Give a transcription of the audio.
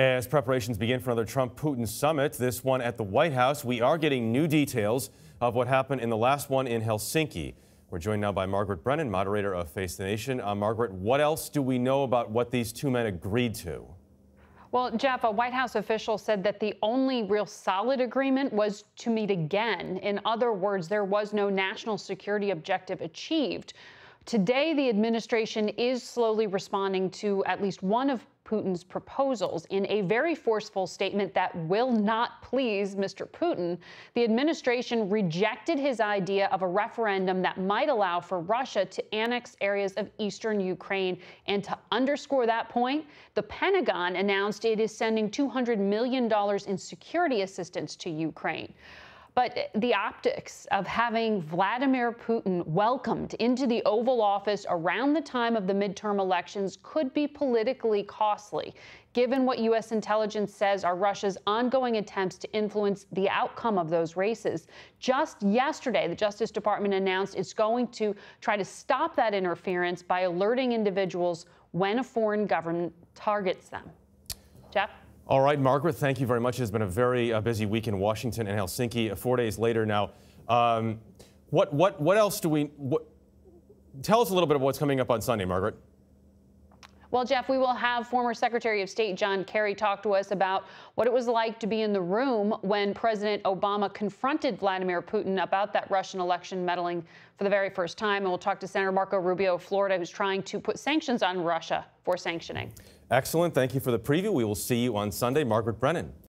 As preparations begin for another Trump Putin summit, this one at the White House, we are getting new details of what happened in the last one in Helsinki. We're joined now by Margaret Brennan, moderator of Face the Nation. Uh, Margaret, what else do we know about what these two men agreed to? Well, Jeff, a White House official said that the only real solid agreement was to meet again. In other words, there was no national security objective achieved. Today, the administration is slowly responding to at least one of Putin's proposals. In a very forceful statement that will not please Mr. Putin, the administration rejected his idea of a referendum that might allow for Russia to annex areas of eastern Ukraine. And to underscore that point, the Pentagon announced it is sending $200 million in security assistance to Ukraine. But the optics of having Vladimir Putin welcomed into the Oval Office around the time of the midterm elections could be politically costly, given what U.S. intelligence says are Russia's ongoing attempts to influence the outcome of those races. Just yesterday, the Justice Department announced it's going to try to stop that interference by alerting individuals when a foreign government targets them. Jeff? All right, Margaret, thank you very much. It's been a very uh, busy week in Washington and Helsinki. Uh, four days later now. Um, what, what, what else do we? What, tell us a little bit of what's coming up on Sunday, Margaret. Well, Jeff, we will have former Secretary of State John Kerry talk to us about what it was like to be in the room when President Obama confronted Vladimir Putin about that Russian election meddling for the very first time. And we'll talk to Senator Marco Rubio of Florida, who's trying to put sanctions on Russia for sanctioning. Excellent. Thank you for the preview. We will see you on Sunday. Margaret Brennan.